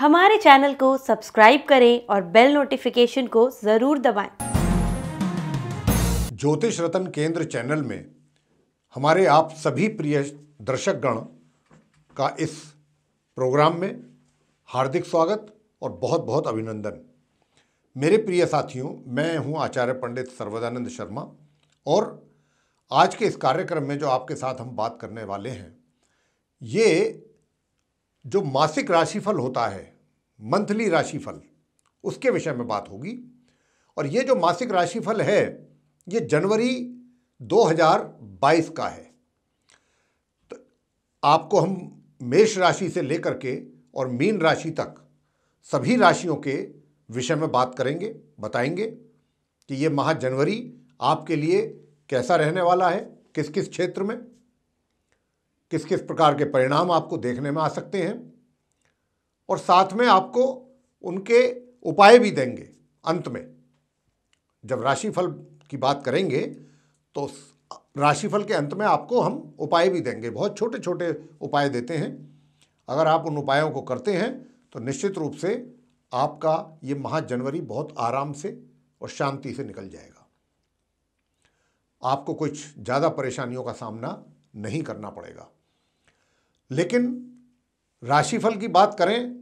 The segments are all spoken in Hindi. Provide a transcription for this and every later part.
हमारे चैनल को सब्सक्राइब करें और बेल नोटिफिकेशन को ज़रूर दबाएं। ज्योतिष रतन केंद्र चैनल में हमारे आप सभी प्रिय दर्शकगण का इस प्रोग्राम में हार्दिक स्वागत और बहुत बहुत अभिनंदन मेरे प्रिय साथियों मैं हूं आचार्य पंडित सर्वदानंद शर्मा और आज के इस कार्यक्रम में जो आपके साथ हम बात करने वाले हैं ये जो मासिक राशिफल होता है मंथली राशिफल उसके विषय में बात होगी और ये जो मासिक राशिफल है ये जनवरी 2022 का है तो आपको हम मेष राशि से लेकर के और मीन राशि तक सभी राशियों के विषय में बात करेंगे बताएंगे कि ये माह जनवरी आपके लिए कैसा रहने वाला है किस किस क्षेत्र में किस किस प्रकार के परिणाम आपको देखने में आ सकते हैं और साथ में आपको उनके उपाय भी देंगे अंत में जब राशिफल की बात करेंगे तो राशिफल के अंत में आपको हम उपाय भी देंगे बहुत छोटे छोटे उपाय देते हैं अगर आप उन उपायों को करते हैं तो निश्चित रूप से आपका ये माह जनवरी बहुत आराम से और शांति से निकल जाएगा आपको कुछ ज़्यादा परेशानियों का सामना नहीं करना पड़ेगा लेकिन राशिफल की बात करें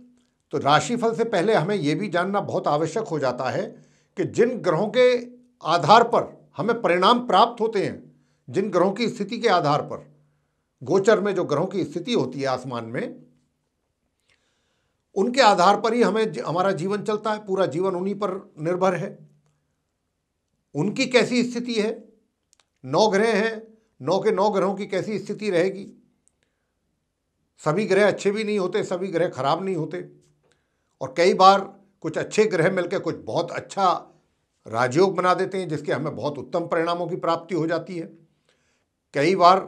तो राशिफल से पहले हमें यह भी जानना बहुत आवश्यक हो जाता है कि जिन ग्रहों के आधार पर हमें परिणाम प्राप्त होते हैं जिन ग्रहों की स्थिति के आधार पर गोचर में जो ग्रहों की स्थिति होती है आसमान में उनके आधार पर ही हमें हमारा जीवन चलता है पूरा जीवन उन्हीं पर निर्भर है उनकी कैसी स्थिति है नौ ग्रह हैं नौ के नौ ग्रहों की कैसी स्थिति रहेगी सभी ग्रह अच्छे भी नहीं होते सभी ग्रह खराब नहीं होते और कई बार कुछ अच्छे ग्रह मिलकर कुछ बहुत अच्छा राजयोग बना देते हैं जिसके हमें बहुत उत्तम परिणामों की प्राप्ति हो जाती है कई बार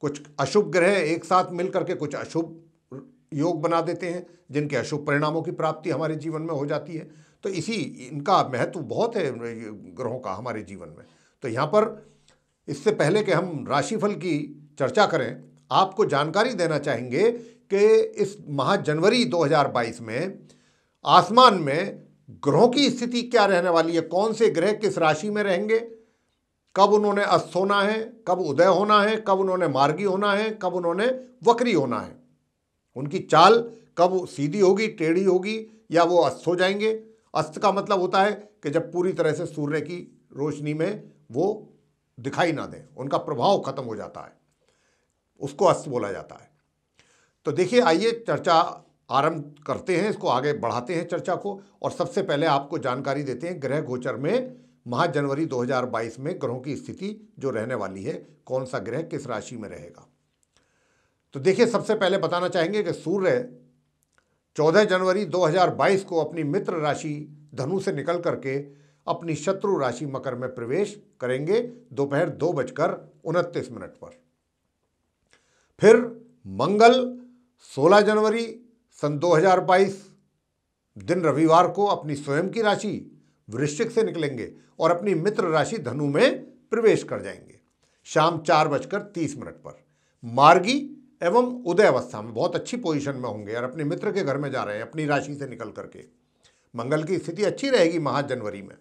कुछ अशुभ ग्रह एक साथ मिल करके कुछ अशुभ योग बना देते हैं जिनके अशुभ परिणामों की प्राप्ति हमारे जीवन में हो जाती है तो इसी इनका महत्व बहुत है ग्रहों का हमारे जीवन में तो यहाँ पर इससे पहले कि हम राशिफल की चर्चा करें आपको जानकारी देना चाहेंगे कि इस माह जनवरी 2022 में आसमान में ग्रहों की स्थिति क्या रहने वाली है कौन से ग्रह किस राशि में रहेंगे कब उन्होंने अस्त होना है कब उदय होना है कब उन्होंने मार्गी होना है कब उन्होंने वक्री होना है उनकी चाल कब सीधी होगी टेढ़ी होगी या वो अस्त हो जाएंगे अस्त का मतलब होता है कि जब पूरी तरह से सूर्य की रोशनी में वो दिखाई ना दें उनका प्रभाव खत्म हो जाता है उसको अस्त बोला जाता है तो देखिए आइए चर्चा आरंभ करते हैं इसको आगे बढ़ाते हैं चर्चा को और सबसे पहले आपको जानकारी देते हैं ग्रह गोचर में महा जनवरी 2022 में ग्रहों की स्थिति जो रहने वाली है कौन सा ग्रह किस राशि में रहेगा तो देखिए सबसे पहले बताना चाहेंगे कि सूर्य 14 जनवरी 2022 को अपनी मित्र राशि धनु से निकल करके अपनी शत्रु राशि मकर में प्रवेश करेंगे दोपहर दो, दो बजकर उनतीस मिनट पर फिर मंगल 16 जनवरी सन 2022 दिन रविवार को अपनी स्वयं की राशि वृश्चिक से निकलेंगे और अपनी मित्र राशि धनु में प्रवेश कर जाएंगे शाम चार बजकर तीस मिनट पर मार्गी एवं उदय अवस्था में बहुत अच्छी पोजीशन में होंगे और अपने मित्र के घर में जा रहे हैं अपनी राशि से निकल करके मंगल की स्थिति अच्छी रहेगी माह जनवरी में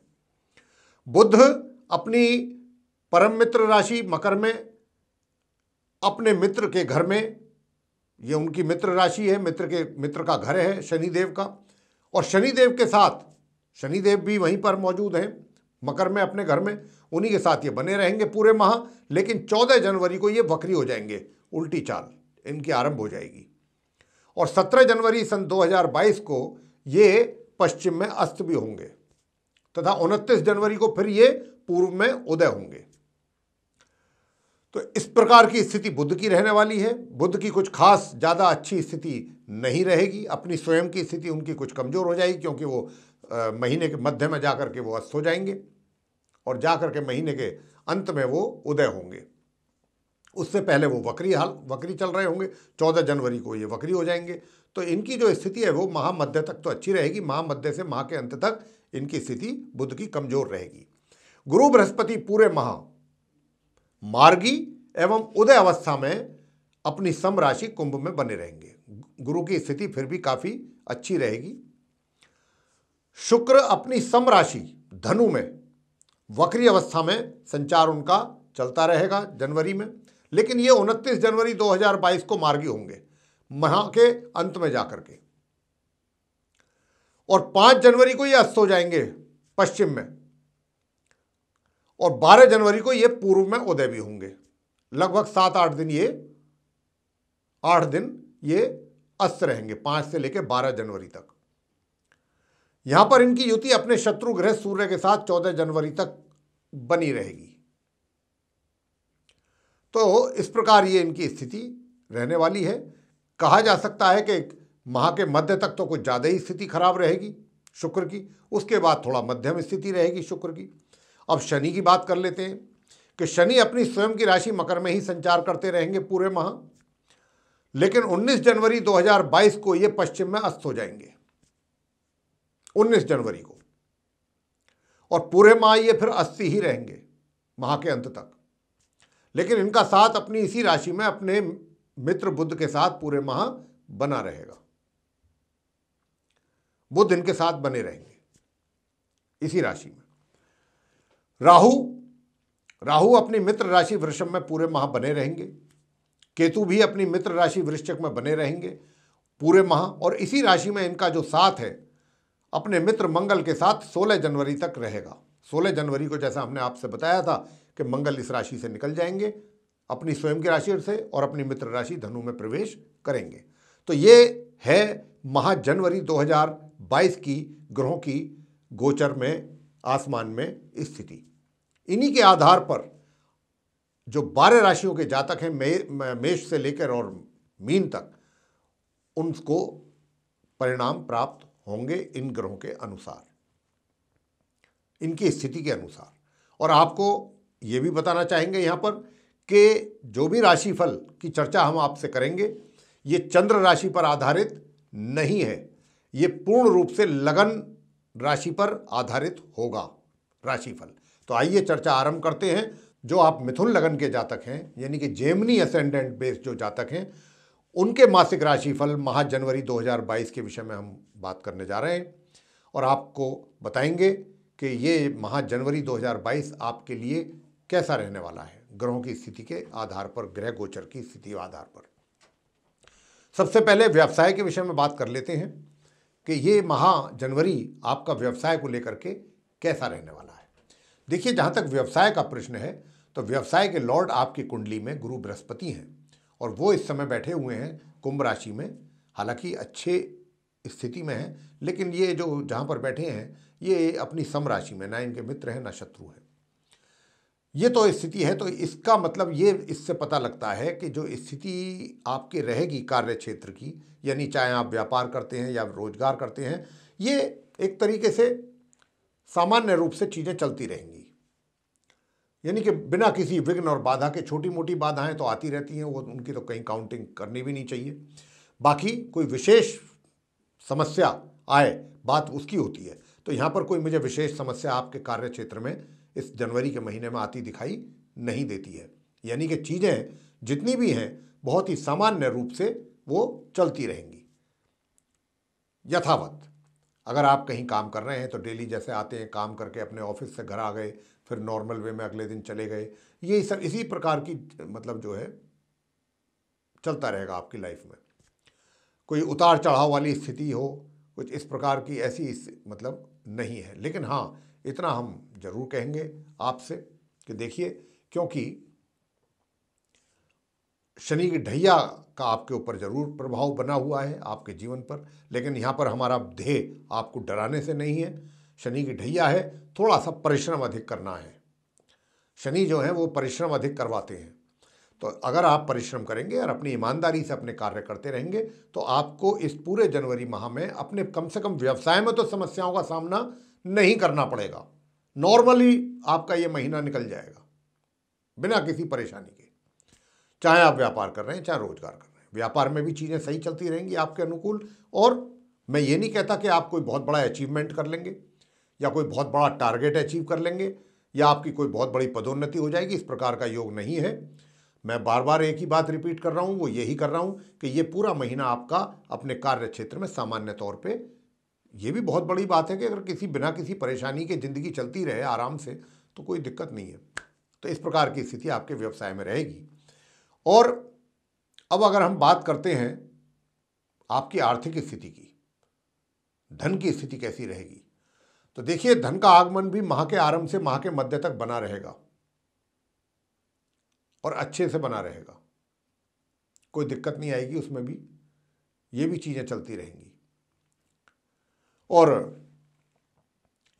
बुध अपनी परम मित्र राशि मकर में अपने मित्र के घर में ये उनकी मित्र राशि है मित्र के मित्र का घर है शनिदेव का और शनिदेव के साथ शनिदेव भी वहीं पर मौजूद हैं मकर में अपने घर में उन्हीं के साथ ये बने रहेंगे पूरे माह लेकिन 14 जनवरी को ये वक्री हो जाएंगे उल्टी चाल इनकी आरंभ हो जाएगी और 17 जनवरी सन 2022 को ये पश्चिम में अस्त भी होंगे तथा 29 जनवरी को फिर ये पूर्व में उदय होंगे तो इस प्रकार की स्थिति बुद्ध की रहने वाली है बुद्ध की कुछ खास ज़्यादा अच्छी स्थिति नहीं रहेगी अपनी स्वयं की स्थिति उनकी कुछ कमज़ोर हो जाएगी क्योंकि वो आ, महीने के मध्य में जा कर के वो अस्त हो जाएंगे और जा कर के महीने के अंत में वो उदय होंगे उससे पहले वो वक्री हाल वक्री चल रहे होंगे चौदह जनवरी को ये वक्री हो जाएंगे तो इनकी जो स्थिति है वो महामध्य तक तो अच्छी रहेगी महामध्य से माह के अंत तक इनकी स्थिति बुद्ध की कमज़ोर रहेगी गुरु बृहस्पति पूरे माह मार्गी एवं उदय अवस्था में अपनी सम राशि कुंभ में बने रहेंगे गुरु की स्थिति फिर भी काफ़ी अच्छी रहेगी शुक्र अपनी सम राशि धनु में वक्री अवस्था में संचार उनका चलता रहेगा जनवरी में लेकिन ये 29 जनवरी 2022 को मार्गी होंगे महा के अंत में जाकर के और 5 जनवरी को ये अस्त हो जाएंगे पश्चिम में और 12 जनवरी को ये पूर्व में उदय भी होंगे लगभग सात आठ दिन ये आठ दिन ये अस्त रहेंगे पांच से लेकर बारह जनवरी तक यहां पर इनकी युति अपने शत्रु ग्रह सूर्य के साथ चौदह जनवरी तक बनी रहेगी तो इस प्रकार ये इनकी स्थिति रहने वाली है कहा जा सकता है कि माह के मध्य तक तो कुछ ज़्यादा ही स्थिति खराब रहेगी शुक्र की उसके बाद थोड़ा मध्यम स्थिति रहेगी शुक्र की अब शनि की बात कर लेते हैं कि शनि अपनी स्वयं की राशि मकर में ही संचार करते रहेंगे पूरे माह लेकिन 19 जनवरी 2022 को ये पश्चिम में अस्त हो जाएंगे 19 जनवरी को और पूरे माह ये फिर अस्सी ही रहेंगे माह के अंत तक लेकिन इनका साथ अपनी इसी राशि में अपने मित्र बुद्ध के साथ पूरे माह बना रहेगा बुद्ध इनके साथ बने रहेंगे इसी राशि में राहु राहु अपनी मित्र राशि वृषभ में पूरे माह बने रहेंगे केतु भी अपनी मित्र राशि वृश्चिक में बने रहेंगे पूरे माह और इसी राशि में इनका जो साथ है अपने मित्र मंगल के साथ 16 जनवरी तक रहेगा 16 जनवरी को जैसा हमने आपसे बताया था कि मंगल इस राशि से निकल जाएंगे अपनी स्वयं की राशि से और अपनी मित्र राशि धनु में प्रवेश करेंगे तो ये है महा जनवरी 2022 की ग्रहों की गोचर में आसमान में स्थिति इन्हीं के आधार पर जो बारह राशियों के जातक हैं मे, मेष से लेकर और मीन तक उनको परिणाम प्राप्त होंगे इन ग्रहों के अनुसार इनकी स्थिति के अनुसार और आपको ये भी बताना चाहेंगे यहाँ पर कि जो भी राशिफल की चर्चा हम आपसे करेंगे ये चंद्र राशि पर आधारित नहीं है ये पूर्ण रूप से लगन राशि पर आधारित होगा राशिफल तो आइए चर्चा आरंभ करते हैं जो आप मिथुन लगन के जातक हैं यानी कि जेमनी असेंडेंट बेस्ड जो जातक हैं उनके मासिक राशिफल माह जनवरी 2022 के विषय में हम बात करने जा रहे हैं और आपको बताएंगे कि ये माह जनवरी 2022 आपके लिए कैसा रहने वाला है ग्रहों की स्थिति के आधार पर ग्रह गोचर की स्थिति आधार पर सबसे पहले व्यवसाय के विषय में बात कर लेते हैं कि ये माह जनवरी आपका व्यवसाय को लेकर के कैसा रहने वाला है देखिए जहाँ तक व्यवसाय का प्रश्न है तो व्यवसाय के लॉर्ड आपकी कुंडली में गुरु बृहस्पति हैं और वो इस समय बैठे हुए हैं कुंभ राशि में हालांकि अच्छे स्थिति में हैं लेकिन ये जो जहाँ पर बैठे हैं ये अपनी सम राशि में ना इनके मित्र हैं ना शत्रु हैं ये तो स्थिति है तो इसका मतलब ये इससे पता लगता है कि जो स्थिति आपके रहेगी कार्य क्षेत्र की यानी चाहे आप व्यापार करते हैं या रोजगार करते हैं ये एक तरीके से सामान्य रूप से चीज़ें चलती रहेंगी यानी कि बिना किसी विघ्न और बाधा के छोटी मोटी बाधाएं तो आती रहती हैं वो उनकी तो कहीं काउंटिंग करनी भी नहीं चाहिए बाकी कोई विशेष समस्या आए बात उसकी होती है तो यहाँ पर कोई मुझे विशेष समस्या आपके कार्य क्षेत्र में इस जनवरी के महीने में आती दिखाई नहीं देती है यानी कि चीज़ें जितनी भी हैं बहुत ही सामान्य रूप से वो चलती रहेंगी यथावत अगर आप कहीं काम कर रहे हैं तो डेली जैसे आते हैं काम करके अपने ऑफिस से घर आ गए फिर नॉर्मल वे में अगले दिन चले गए ये सब इसी प्रकार की मतलब जो है चलता रहेगा आपकी लाइफ में कोई उतार चढ़ाव वाली स्थिति हो कुछ इस प्रकार की ऐसी मतलब नहीं है लेकिन हाँ इतना हम जरूर कहेंगे आपसे कि देखिए क्योंकि शनि की ढैया का आपके ऊपर जरूर प्रभाव बना हुआ है आपके जीवन पर लेकिन यहाँ पर हमारा ध्येय आपको डराने से नहीं है शनि की ढैया है थोड़ा सा परिश्रम अधिक करना है शनि जो है वो परिश्रम अधिक करवाते हैं तो अगर आप परिश्रम करेंगे और अपनी ईमानदारी से अपने कार्य करते रहेंगे तो आपको इस पूरे जनवरी माह में अपने कम से कम व्यवसाय में तो समस्याओं का सामना नहीं करना पड़ेगा नॉर्मली आपका ये महीना निकल जाएगा बिना किसी परेशानी के चाहे आप व्यापार कर रहे हैं चाहे रोजगार कर रहे हैं व्यापार में भी चीज़ें सही चलती रहेंगी आपके अनुकूल और मैं ये नहीं कहता कि आप कोई बहुत बड़ा अचीवमेंट कर लेंगे या कोई बहुत बड़ा टारगेट अचीव कर लेंगे या आपकी कोई बहुत बड़ी पदोन्नति हो जाएगी इस प्रकार का योग नहीं है मैं बार बार एक ही बात रिपीट कर रहा हूँ वो यही कर रहा हूँ कि ये पूरा महीना आपका अपने कार्य क्षेत्र में सामान्य तौर पर ये भी बहुत बड़ी बात है कि अगर किसी बिना किसी परेशानी के ज़िंदगी चलती रहे आराम से तो कोई दिक्कत नहीं है तो इस प्रकार की स्थिति आपके व्यवसाय में रहेगी और अब अगर हम बात करते हैं आपकी आर्थिक स्थिति की धन की स्थिति कैसी रहेगी तो देखिए धन का आगमन भी माह के आरंभ से माह के मध्य तक बना रहेगा और अच्छे से बना रहेगा कोई दिक्कत नहीं आएगी उसमें भी ये भी चीज़ें चलती रहेंगी और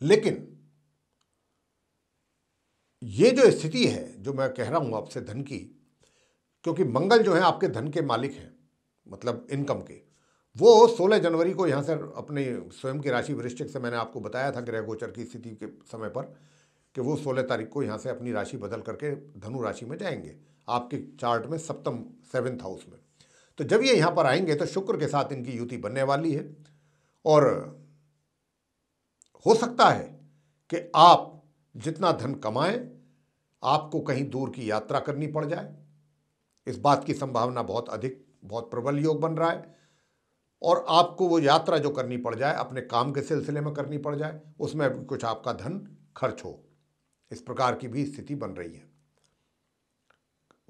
लेकिन ये जो स्थिति है जो मैं कह रहा हूं आपसे धन की क्योंकि मंगल जो है आपके धन के मालिक हैं मतलब इनकम के वो 16 जनवरी को यहाँ से अपने स्वयं की राशि वृश्चिक से मैंने आपको बताया था ग्रह गोचर की स्थिति के समय पर कि वो 16 तारीख को यहाँ से अपनी राशि बदल करके धनु राशि में जाएंगे आपके चार्ट में सप्तम सेवेंथ हाउस में तो जब ये यहाँ पर आएंगे तो शुक्र के साथ इनकी युति बनने वाली है और हो सकता है कि आप जितना धन कमाएं आपको कहीं दूर की यात्रा करनी पड़ जाए इस बात की संभावना बहुत अधिक बहुत प्रबल योग बन रहा है और आपको वो यात्रा जो करनी पड़ जाए अपने काम के सिलसिले में करनी पड़ जाए उसमें कुछ आपका धन खर्च हो इस प्रकार की भी स्थिति बन रही है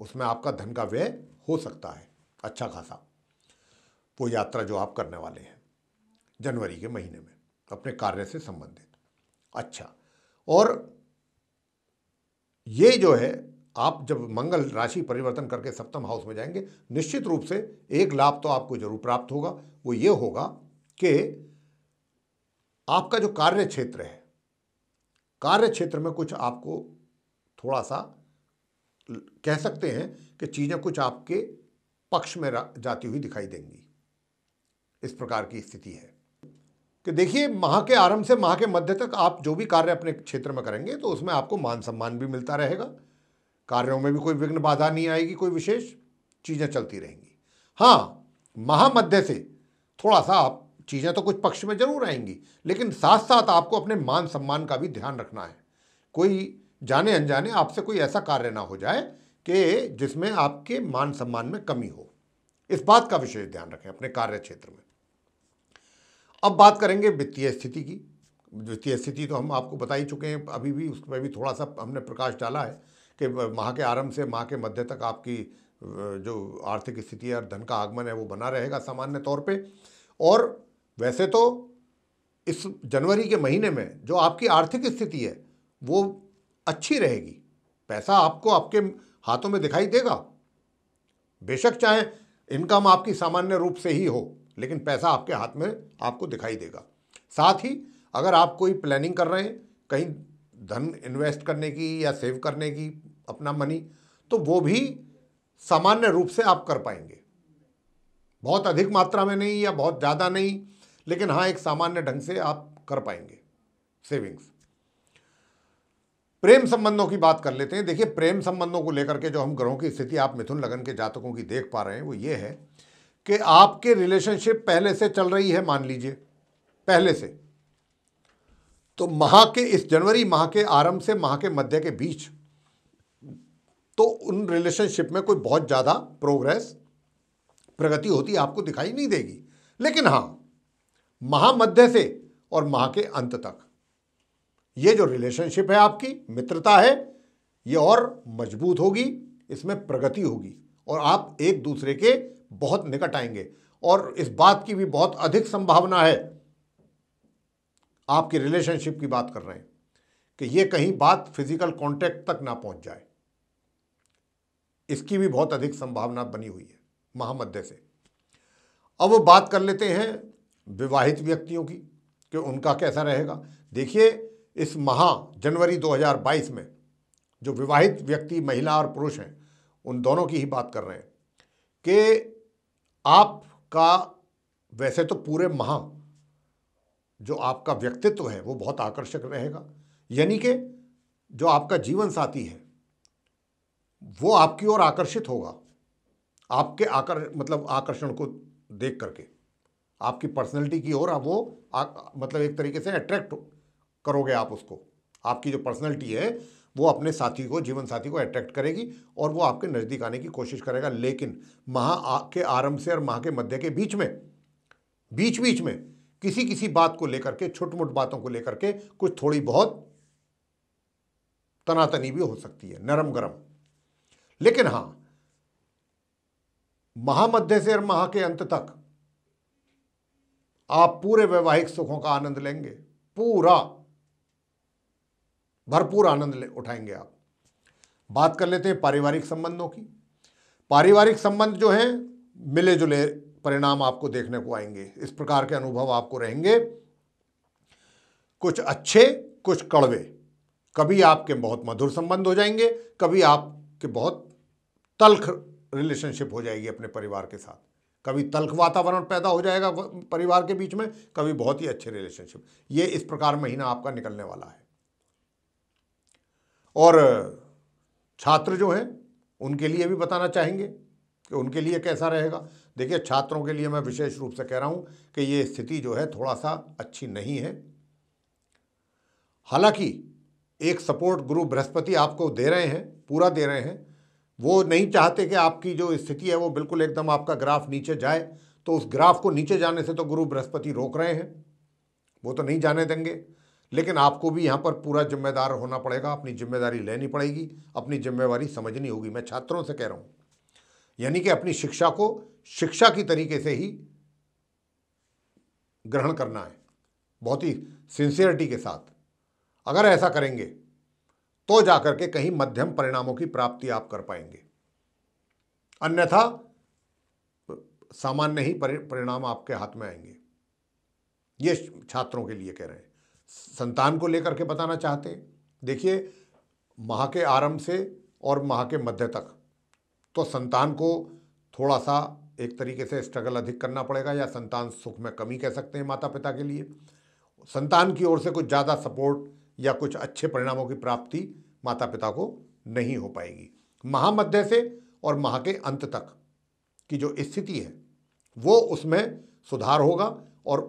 उसमें आपका धन का व्यय हो सकता है अच्छा खासा वो यात्रा जो आप करने वाले हैं जनवरी के महीने में अपने कार्य से संबंधित अच्छा और ये जो है आप जब मंगल राशि परिवर्तन करके सप्तम हाउस में जाएंगे निश्चित रूप से एक लाभ तो आपको जरूर प्राप्त होगा वो ये होगा कि आपका जो कार्य क्षेत्र है कार्य क्षेत्र में कुछ आपको थोड़ा सा कह सकते हैं कि चीज़ें कुछ आपके पक्ष में जाती हुई दिखाई देंगी इस प्रकार की स्थिति है कि देखिए माह के आरंभ से माह के मध्य तक आप जो भी कार्य अपने क्षेत्र में करेंगे तो उसमें आपको मान सम्मान भी मिलता रहेगा कार्यों में भी कोई विघ्न बाधा नहीं आएगी कोई विशेष चीज़ें चलती रहेंगी हाँ महामध्य से थोड़ा सा आप चीज़ें तो कुछ पक्ष में ज़रूर आएंगी लेकिन साथ साथ आपको अपने मान सम्मान का भी ध्यान रखना है कोई जाने अनजाने आपसे कोई ऐसा कार्य ना हो जाए कि जिसमें आपके मान सम्मान में कमी हो इस बात का विशेष ध्यान रखें अपने कार्य क्षेत्र में अब बात करेंगे वित्तीय स्थिति की वित्तीय स्थिति तो हम आपको बता ही चुके हैं अभी भी उसमें भी थोड़ा सा हमने प्रकाश डाला है कि माह के आरंभ से माह के मध्य तक आपकी जो आर्थिक स्थिति और धन का आगमन है वो बना रहेगा सामान्य तौर पे और वैसे तो इस जनवरी के महीने में जो आपकी आर्थिक स्थिति है वो अच्छी रहेगी पैसा आपको आपके हाथों में दिखाई देगा बेशक चाहे इनकम आपकी सामान्य रूप से ही हो लेकिन पैसा आपके हाथ में आपको दिखाई देगा साथ ही अगर आप कोई प्लानिंग कर रहे हैं कहीं धन इन्वेस्ट करने की या सेव करने की अपना मनी तो वो भी सामान्य रूप से आप कर पाएंगे बहुत अधिक मात्रा में नहीं या बहुत ज़्यादा नहीं लेकिन हाँ एक सामान्य ढंग से आप कर पाएंगे सेविंग्स प्रेम संबंधों की बात कर लेते हैं देखिए प्रेम संबंधों को लेकर के जो हम ग्रहों की स्थिति आप मिथुन लगन के जातकों की देख पा रहे हैं वो ये है कि आपके रिलेशनशिप पहले से चल रही है मान लीजिए पहले से तो माह के इस जनवरी माह के आरंभ से माह के मध्य के बीच तो उन रिलेशनशिप में कोई बहुत ज़्यादा प्रोग्रेस प्रगति होती आपको दिखाई नहीं देगी लेकिन हाँ महामध्य से और महा के अंत तक ये जो रिलेशनशिप है आपकी मित्रता है ये और मजबूत होगी इसमें प्रगति होगी और आप एक दूसरे के बहुत निकट आएंगे और इस बात की भी बहुत अधिक संभावना है आपकी रिलेशनशिप की बात कर रहे हैं कि ये कहीं बात फिजिकल कांटेक्ट तक ना पहुंच जाए इसकी भी बहुत अधिक संभावना बनी हुई है महामध्य से अब बात कर लेते हैं विवाहित व्यक्तियों की कि उनका कैसा रहेगा देखिए इस महा जनवरी 2022 में जो विवाहित व्यक्ति महिला और पुरुष हैं उन दोनों की ही बात कर रहे हैं कि आपका वैसे तो पूरे महा जो आपका व्यक्तित्व है वो बहुत आकर्षक रहेगा यानी कि जो आपका जीवन साथी है वो आपकी ओर आकर्षित होगा आपके आकर मतलब आकर्षण को देख करके आपकी पर्सनैलिटी की ओर वो आ, मतलब एक तरीके से अट्रैक्ट करोगे आप उसको आपकी जो पर्सनैलिटी है वो अपने साथी को जीवन साथी को अट्रैक्ट करेगी और वो आपके नज़दीक आने की कोशिश करेगा लेकिन माह के आरंभ से और माह के मध्य के बीच में बीच बीच में किसी किसी बात को लेकर के छोट मोट बातों को लेकर के कुछ थोड़ी बहुत तनातनी भी हो सकती है नरम गरम लेकिन हां महामध्य से और महा के अंत तक आप पूरे वैवाहिक सुखों का आनंद लेंगे पूरा भरपूर आनंद ले उठाएंगे आप बात कर लेते हैं पारिवारिक संबंधों की पारिवारिक संबंध जो हैं मिले जुले परिणाम आपको देखने को आएंगे इस प्रकार के अनुभव आपको रहेंगे कुछ अच्छे कुछ कड़वे कभी आपके बहुत मधुर संबंध हो जाएंगे कभी आपके बहुत तल्ख रिलेशनशिप हो जाएगी अपने परिवार के साथ कभी तल्ख वातावरण पैदा हो जाएगा परिवार के बीच में कभी बहुत ही अच्छे रिलेशनशिप ये इस प्रकार महीना आपका निकलने वाला है और छात्र जो हैं उनके लिए भी बताना चाहेंगे कि उनके लिए कैसा रहेगा देखिए छात्रों के लिए मैं विशेष रूप से कह रहा हूँ कि ये स्थिति जो है थोड़ा सा अच्छी नहीं है हालांकि एक सपोर्ट ग्रुप बृहस्पति आपको दे रहे हैं पूरा दे रहे हैं वो नहीं चाहते कि आपकी जो स्थिति है वो बिल्कुल एकदम आपका ग्राफ नीचे जाए तो उस ग्राफ को नीचे जाने से तो गुरु बृहस्पति रोक रहे हैं वो तो नहीं जाने देंगे लेकिन आपको भी यहाँ पर पूरा जिम्मेदार होना पड़ेगा अपनी जिम्मेदारी लेनी पड़ेगी अपनी जिम्मेवारी समझनी होगी मैं छात्रों से कह रहा हूँ यानी कि अपनी शिक्षा को शिक्षा की तरीके से ही ग्रहण करना है बहुत ही सिंसियरिटी के साथ अगर ऐसा करेंगे तो जाकर के कहीं मध्यम परिणामों की प्राप्ति आप कर पाएंगे अन्यथा सामान्य ही परिणाम आपके हाथ में आएंगे ये छात्रों के लिए कह रहे हैं संतान को लेकर के बताना चाहते हैं देखिए माह के आरंभ से और माह के मध्य तक तो संतान को थोड़ा सा एक तरीके से स्ट्रगल अधिक करना पड़ेगा या संतान सुख में कमी कह सकते हैं माता पिता के लिए संतान की ओर से कुछ ज़्यादा सपोर्ट या कुछ अच्छे परिणामों की प्राप्ति माता पिता को नहीं हो पाएगी महामध्य से और माह के अंत तक की जो स्थिति है वो उसमें सुधार होगा और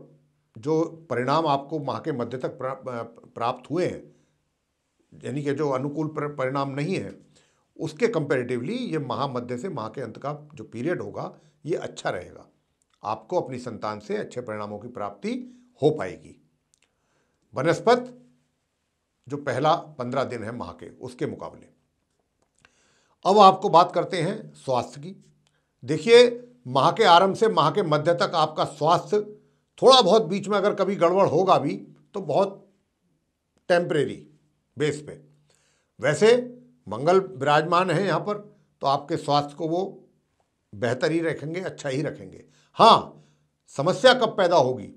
जो परिणाम आपको माह के मध्य तक प्राप्त हुए हैं यानी कि जो अनुकूल परिणाम नहीं है उसके कंपेरेटिवली ये महामध्य से माह के अंत का जो पीरियड होगा ये अच्छा रहेगा आपको अपनी संतान से अच्छे परिणामों की प्राप्ति हो पाएगी वनस्पत जो पहला पंद्रह दिन है माह के उसके मुकाबले अब आपको बात करते हैं स्वास्थ्य की देखिए माह के आरंभ से माह के मध्य तक आपका स्वास्थ्य थोड़ा बहुत बीच में अगर कभी गड़बड़ होगा भी तो बहुत टेम्परेरी बेस पे वैसे मंगल विराजमान है यहाँ पर तो आपके स्वास्थ्य को वो बेहतर ही रखेंगे अच्छा ही रखेंगे हाँ समस्या कब पैदा होगी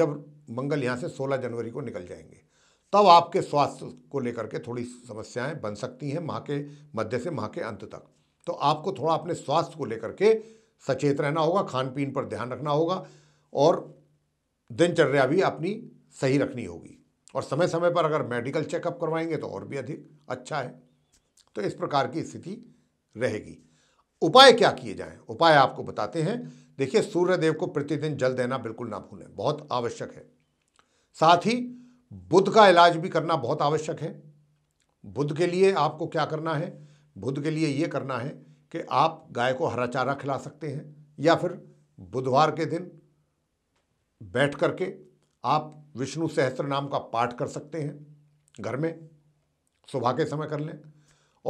जब मंगल यहाँ से 16 जनवरी को निकल जाएंगे तब आपके स्वास्थ्य को लेकर के थोड़ी समस्याएं बन सकती हैं माह के मध्य से माह के अंत तक तो आपको थोड़ा अपने स्वास्थ्य को लेकर के सचेत रहना होगा खान पीन पर ध्यान रखना होगा और दिनचर्या भी अपनी सही रखनी होगी और समय समय पर अगर मेडिकल चेकअप करवाएंगे तो और भी अधिक अच्छा है तो इस प्रकार की स्थिति रहेगी उपाय क्या किए जाएँ उपाय आपको बताते हैं देखिए सूर्यदेव को प्रतिदिन जल देना बिल्कुल ना भूलें बहुत आवश्यक है साथ ही बुद्ध का इलाज भी करना बहुत आवश्यक है बुद्ध के लिए आपको क्या करना है बुद्ध के लिए ये करना है कि आप गाय को हरा चारा खिला सकते हैं या फिर बुधवार के दिन बैठ करके आप विष्णु सहस्त्र नाम का पाठ कर सकते हैं घर में सुबह के समय कर लें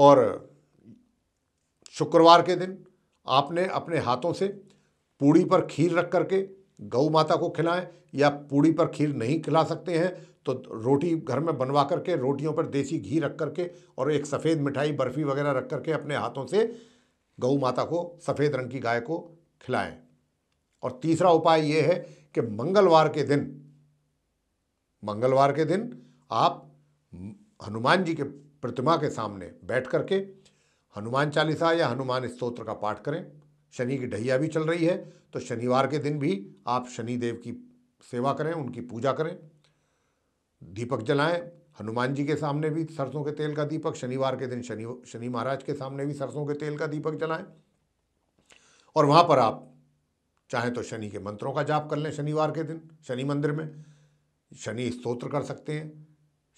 और शुक्रवार के दिन आपने अपने हाथों से पूड़ी पर खीर रख करके गौ माता को खिलाएं या पूड़ी पर खीर नहीं खिला सकते हैं तो रोटी घर में बनवा करके रोटियों पर देसी घी रख करके और एक सफ़ेद मिठाई बर्फ़ी वगैरह रख करके अपने हाथों से गऊ माता को सफ़ेद रंग की गाय को खिलाएं और तीसरा उपाय ये है कि मंगलवार के दिन मंगलवार के दिन आप हनुमान जी के प्रतिमा के सामने बैठ करके हनुमान चालीसा या हनुमान स्त्रोत्र का पाठ करें शनि की ढैया भी चल रही है तो शनिवार के दिन भी आप शनिदेव की सेवा करें उनकी पूजा करें दीपक जलाएं हनुमान जी के सामने भी सरसों के तेल का दीपक शनिवार के दिन शनि शनि महाराज के सामने भी सरसों के तेल का दीपक जलाएं और वहाँ पर आप चाहें तो शनि के मंत्रों का जाप कर लें शनिवार के दिन शनि मंदिर में शनि स्तोत्र कर सकते हैं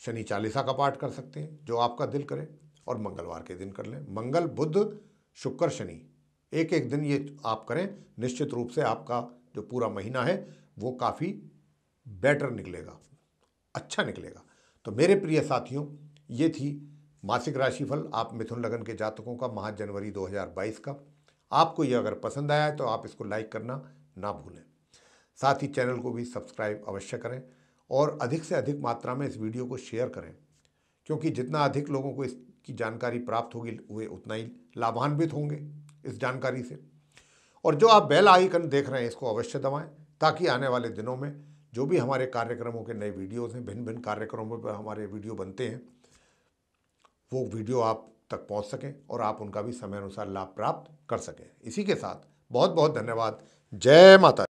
शनि चालीसा का पाठ कर सकते हैं जो आपका दिल करे और मंगलवार के दिन कर लें मंगल बुद्ध शुक्र शनि एक एक दिन ये आप करें निश्चित रूप से आपका जो पूरा महीना है वो काफ़ी बेटर निकलेगा अच्छा निकलेगा तो मेरे प्रिय साथियों ये थी मासिक राशिफल आप मिथुन लगन के जातकों का माह जनवरी 2022 का आपको ये अगर पसंद आया है तो आप इसको लाइक करना ना भूलें साथ ही चैनल को भी सब्सक्राइब अवश्य करें और अधिक से अधिक मात्रा में इस वीडियो को शेयर करें क्योंकि जितना अधिक लोगों को इसकी जानकारी प्राप्त होगी वे उतना ही लाभान्वित होंगे इस जानकारी से और जो आप बेल आइकन देख रहे हैं इसको अवश्य दबाएँ ताकि आने वाले दिनों में जो भी हमारे कार्यक्रमों के नए वीडियोस हैं भिन्न भिन्न कार्यक्रमों पर हमारे वीडियो बनते हैं वो वीडियो आप तक पहुंच सकें और आप उनका भी समय अनुसार लाभ प्राप्त कर सकें इसी के साथ बहुत बहुत धन्यवाद जय माता